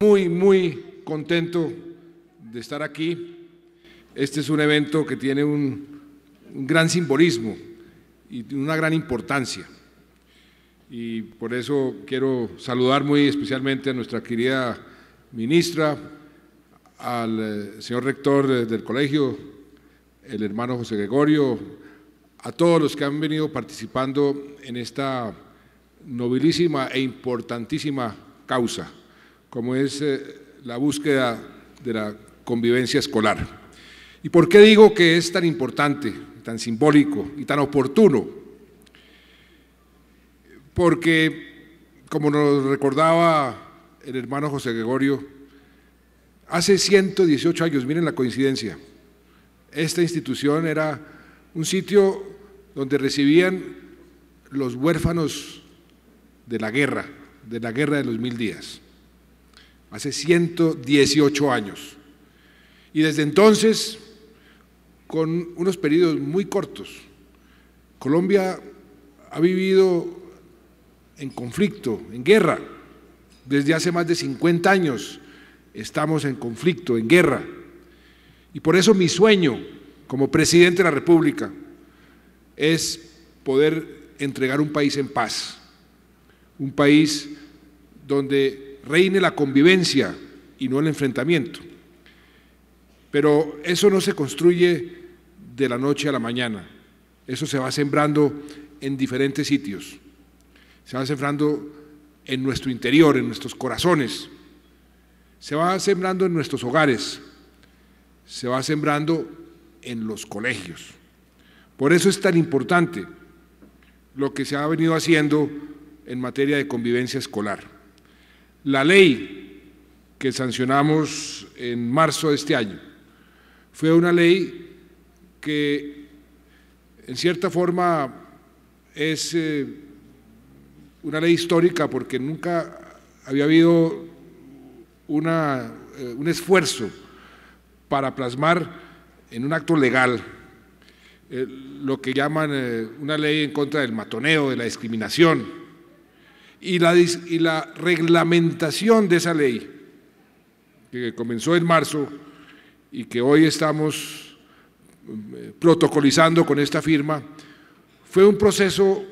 Muy, muy contento de estar aquí. Este es un evento que tiene un, gran simbolismo y una gran importancia. Y por eso quiero saludar muy especialmente a nuestra querida ministra, al eh, señor rector eh, del colegio, el hermano José Gregorio, a todos los que han venido participando en esta nobilísima e importantísima causa, como es eh, la búsqueda de la convivencia escolar. ¿Y por qué digo que es tan importante, tan simbólico y tan oportuno? Porque, como nos recordaba el hermano José Gregorio, hace 118 años, miren la coincidencia, esta institución era un sitio donde recibían los huérfanos de la guerra, de la guerra de los mil días, hace 118 años. Y desde entonces, con unos periodos muy cortos, Colombia ha vivido en conflicto, en guerra. Desde hace más de 50 años estamos en conflicto, en guerra. Y por eso mi sueño como presidente de la República es poder entregar un país en paz, un país donde reine la convivencia y no el enfrentamiento. Pero eso no se construye de la noche a la mañana, eso se va sembrando en diferentes sitios, se va sembrando en nuestro interior, en nuestros corazones, se va sembrando en nuestros hogares, se va sembrando en los colegios. Por eso es tan importante lo que se ha venido haciendo en materia de convivencia escolar. La ley que sancionamos en marzo de este año fue una ley que en cierta forma es eh, una ley histórica porque nunca había habido eh, un esfuerzo para plasmar en un acto legal eh, lo que llaman eh, una ley en contra del matoneo, de la discriminación, y la, y la reglamentación de esa ley, que comenzó en marzo y que hoy estamos eh, protocolizando con esta firma, fue un proceso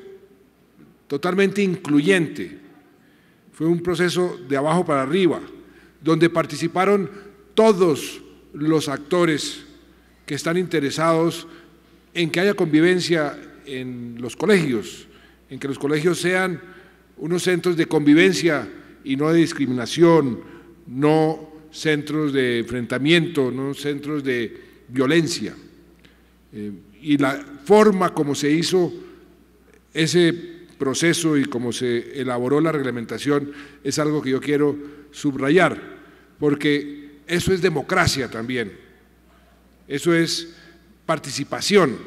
totalmente incluyente, fue un proceso de abajo para arriba, donde participaron todos los actores que están interesados en que haya convivencia en los colegios, en que los colegios sean unos centros de convivencia y no de discriminación, no centros de enfrentamiento, no centros de violencia. Eh, y la forma como se hizo ese proceso y como se elaboró la reglamentación es algo que yo quiero subrayar, porque eso es democracia también. Eso es participación.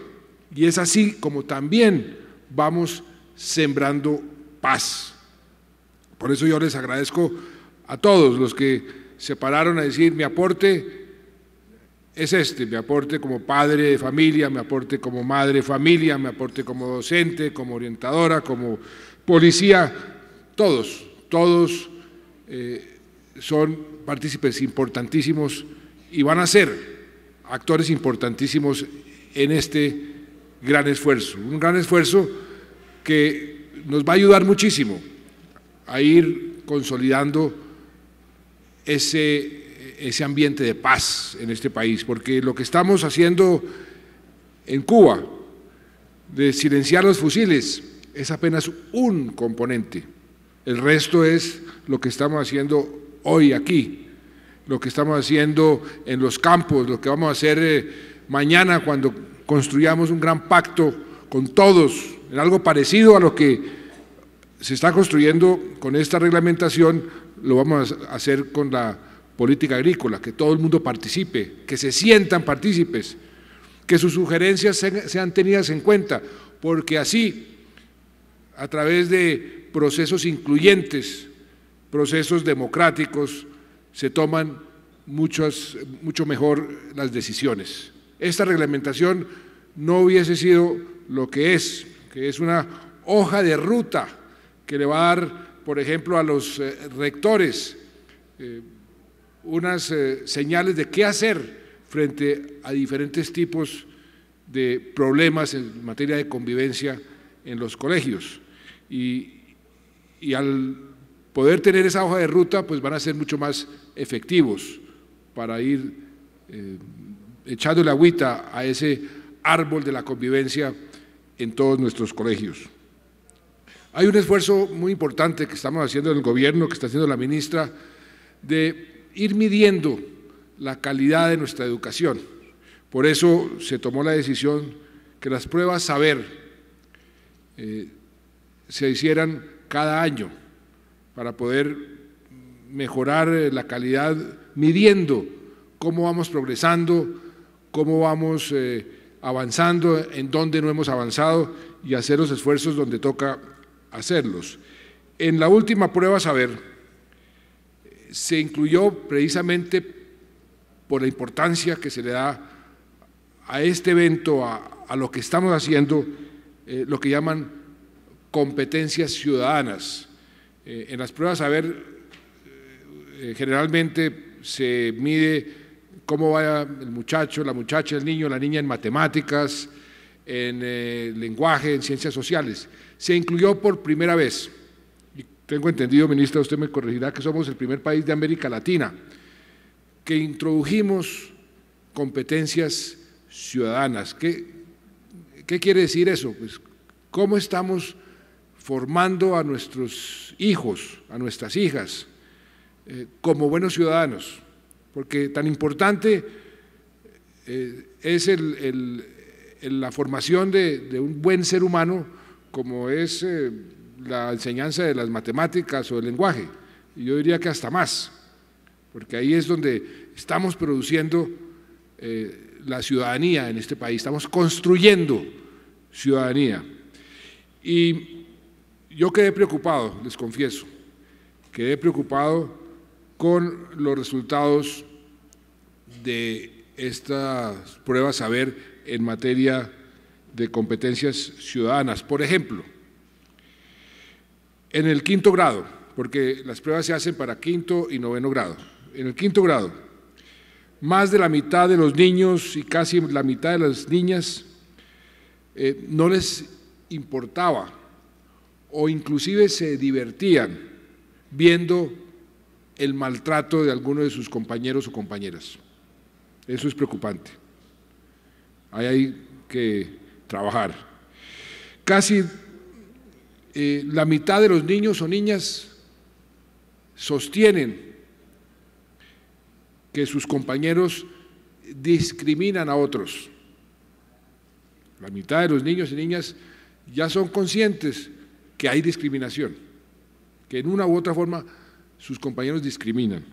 Y es así como también vamos sembrando paz. Por eso yo les agradezco a todos los que se pararon a decir mi aporte es este, mi aporte como padre de familia, mi aporte como madre de familia, mi aporte como docente, como orientadora, como policía, todos, todos eh, son partícipes importantísimos y van a ser actores importantísimos en este gran esfuerzo. Un gran esfuerzo que nos va a ayudar muchísimo a ir consolidando ese, ese ambiente de paz en este país, porque lo que estamos haciendo en Cuba, de silenciar los fusiles, es apenas un componente. El resto es lo que estamos haciendo hoy aquí, lo que estamos haciendo en los campos, lo que vamos a hacer eh, mañana cuando construyamos un gran pacto con todos, en algo parecido a lo que se está construyendo con esta reglamentación, lo vamos a hacer con la política agrícola, que todo el mundo participe, que se sientan partícipes, que sus sugerencias sean tenidas en cuenta, porque así, a través de procesos incluyentes, procesos democráticos, se toman muchas, mucho mejor las decisiones. Esta reglamentación no hubiese sido lo que es, que es una hoja de ruta que le va a dar, por ejemplo, a los eh, rectores eh, unas eh, señales de qué hacer frente a diferentes tipos de problemas en materia de convivencia en los colegios. Y, y al poder tener esa hoja de ruta, pues van a ser mucho más efectivos para ir eh, echando la agüita a ese árbol de la convivencia en todos nuestros colegios. Hay un esfuerzo muy importante que estamos haciendo en el gobierno, que está haciendo la ministra, de ir midiendo la calidad de nuestra educación. Por eso se tomó la decisión que las pruebas saber eh, se hicieran cada año para poder mejorar eh, la calidad midiendo cómo vamos progresando, cómo vamos eh, avanzando, en dónde no hemos avanzado y hacer los esfuerzos donde toca hacerlos. En la última prueba saber se incluyó precisamente por la importancia que se le da a este evento, a, lo que estamos haciendo, eh, lo que llaman competencias ciudadanas. en las pruebas saber eh, generalmente se mide cómo va el muchacho, la muchacha, el niño, la niña en matemáticas, en eh, lenguaje, en ciencias sociales. Se incluyó por primera vez, y tengo entendido, ministra, usted me corregirá que somos el primer país de América Latina, que introdujimos competencias ciudadanas. ¿Qué, qué quiere decir eso? Pues, ¿Cómo estamos formando a nuestros hijos, a nuestras hijas? Eh, como buenos ciudadanos, porque tan importante eh, es la formación de, un buen ser humano como es eh, la enseñanza de las matemáticas o del lenguaje. Y yo diría que hasta más, porque ahí es donde estamos produciendo la ciudadanía en este país, estamos construyendo ciudadanía. Y yo quedé preocupado, les confieso, quedé preocupado con los resultados de estas pruebas a ver en materia de competencias ciudadanas. Por ejemplo, en el quinto grado, porque las pruebas se hacen para quinto y noveno grado, en el quinto grado, más de la mitad de los niños y casi la mitad de las niñas eh, no les importaba o inclusive se divertían viendo el maltrato de alguno de sus compañeros o compañeras. Eso es preocupante. Ahí hay que trabajar. Casi eh, la mitad de los niños o niñas sostienen que sus compañeros discriminan a otros. La mitad de los niños y niñas ya son conscientes que hay discriminación, que en una u otra forma sus compañeros discriminan.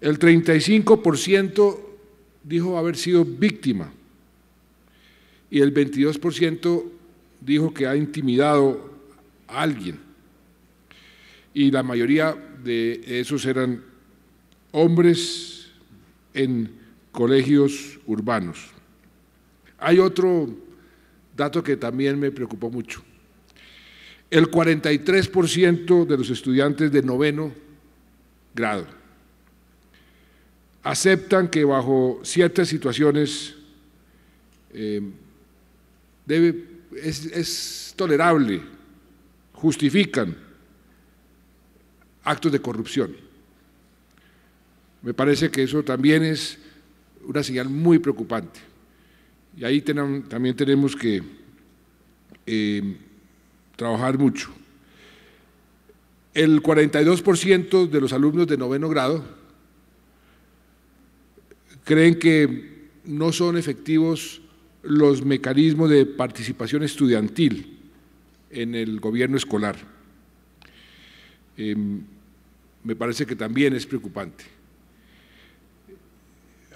El 35% dijo haber sido víctima y el 22% dijo que ha intimidado a alguien. Y la mayoría de esos eran hombres en colegios urbanos. Hay otro dato que también me preocupó mucho el 43% de los estudiantes de noveno grado aceptan que bajo ciertas situaciones eh, debe, es, tolerable, justifican actos de corrupción. Me parece que eso también es una señal muy preocupante. Y ahí también tenemos que eh, trabajar mucho. El 42% de los alumnos de noveno grado creen que no son efectivos los mecanismos de participación estudiantil en el gobierno escolar. Em, me parece que también es preocupante.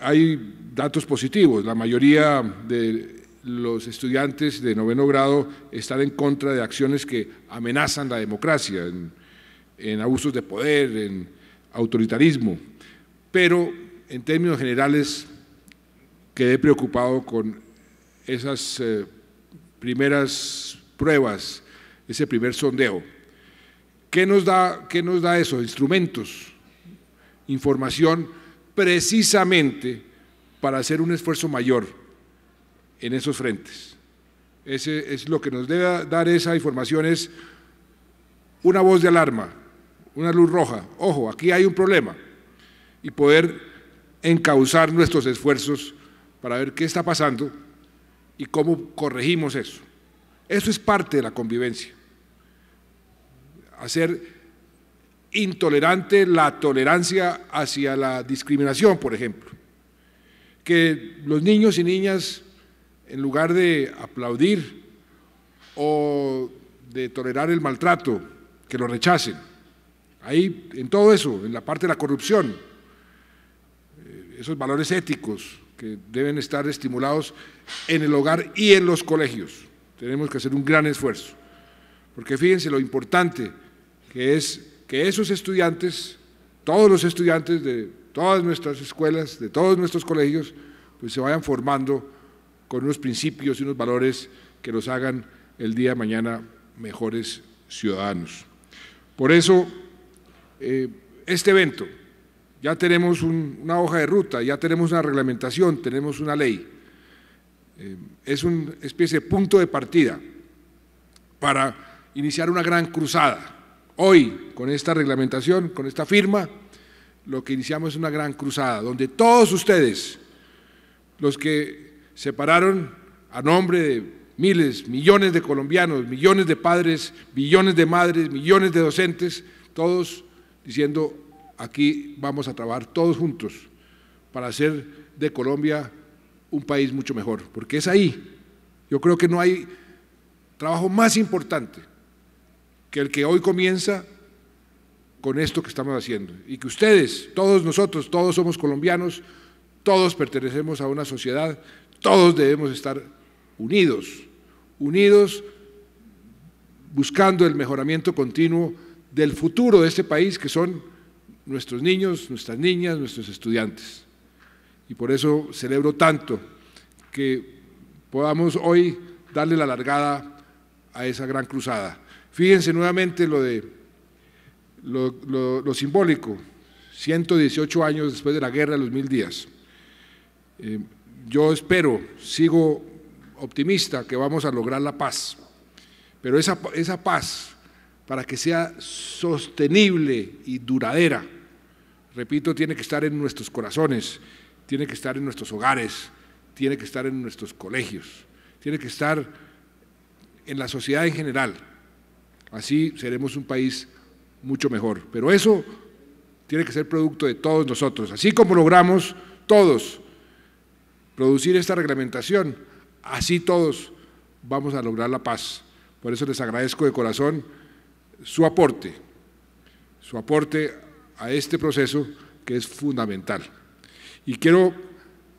Hay datos positivos, la mayoría de los estudiantes de noveno grado están en contra de acciones que amenazan la democracia, en, abusos de poder, en autoritarismo. Pero en términos generales quedé preocupado con esas eh, primeras pruebas, ese primer sondeo. nos, da, ¿Qué nos da eso? Instrumentos, información, precisamente para hacer un esfuerzo mayor en esos frentes. Ese es lo que nos debe dar esa información es una voz de alarma, una luz roja. Ojo, aquí hay un problema. Y poder encauzar nuestros esfuerzos para ver qué está pasando y cómo corregimos eso. Eso es parte de la convivencia. Hacer intolerante la tolerancia hacia la discriminación, por ejemplo. Que los niños y niñas en lugar de aplaudir o de tolerar el maltrato, que lo rechacen. Ahí, en todo eso, en la parte de la corrupción, eh, esos valores éticos que deben estar estimulados en el hogar y en los colegios. Tenemos que hacer un gran esfuerzo, porque fíjense lo importante que es que esos estudiantes, todos los estudiantes de todas nuestras escuelas, de todos nuestros colegios, pues se vayan formando con unos principios y unos valores que los hagan el día de mañana mejores ciudadanos. Por eso, eh, este evento, ya tenemos una hoja de ruta, ya tenemos una reglamentación, tenemos una ley. Eh, es una especie de punto de partida para iniciar una gran cruzada. Hoy, con esta reglamentación, con esta firma, lo que iniciamos es una gran cruzada, donde todos ustedes, los que separaron a nombre de miles, millones de colombianos, millones de padres, millones de madres, millones de docentes, todos diciendo, aquí vamos a trabajar todos juntos para hacer de Colombia un país mucho mejor, porque es ahí. Yo creo que no hay trabajo más importante que el que hoy comienza con esto que estamos haciendo. Y que ustedes, todos nosotros, todos somos colombianos, todos pertenecemos a una sociedad, todos debemos estar unidos, unidos buscando el mejoramiento continuo del futuro de este país, que son nuestros niños, nuestras niñas, nuestros estudiantes. Y por eso celebro tanto que podamos hoy darle la largada a esa gran cruzada. Fíjense nuevamente lo de lo, simbólico, 118 años después de la guerra, de los mil días. Eh, yo espero, sigo optimista, que vamos a lograr la paz. Pero esa, esa paz, para que sea sostenible y duradera, repito, tiene que estar en nuestros corazones, tiene que estar en nuestros hogares, tiene que estar en nuestros colegios, tiene que estar en la sociedad en general. Así seremos un país mucho mejor. Pero eso tiene que ser producto de todos nosotros. Así como logramos todos producir esta reglamentación. Así todos vamos a lograr la paz. Por eso les agradezco de corazón su aporte, su aporte a este proceso que es fundamental. Y quiero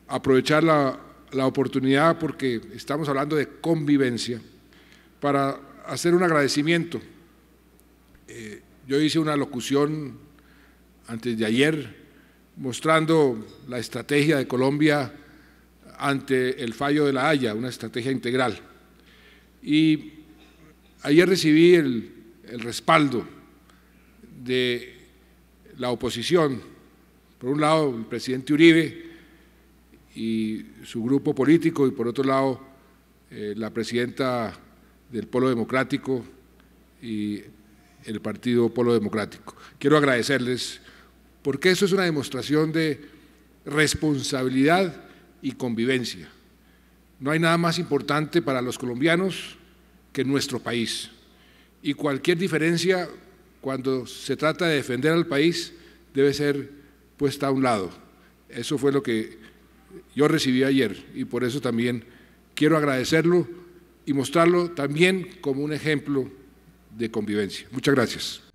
aprovechar la, oportunidad, porque estamos hablando de convivencia, para hacer un agradecimiento. Eh, yo hice una locución antes de ayer mostrando la estrategia de Colombia ante el fallo de la Haya, una estrategia integral. Y ayer recibí el, respaldo de la oposición, por un lado el presidente Uribe y su grupo político, y por otro lado eh, la presidenta del Polo Democrático y el Partido Polo Democrático. Quiero agradecerles porque eso es una demostración de responsabilidad y convivencia. No hay nada más importante para los colombianos que nuestro país. Y cualquier diferencia cuando se trata de defender al país debe ser puesta a un lado. Eso fue lo que yo recibí ayer y por eso también quiero agradecerlo y mostrarlo también como un ejemplo de convivencia. Muchas gracias.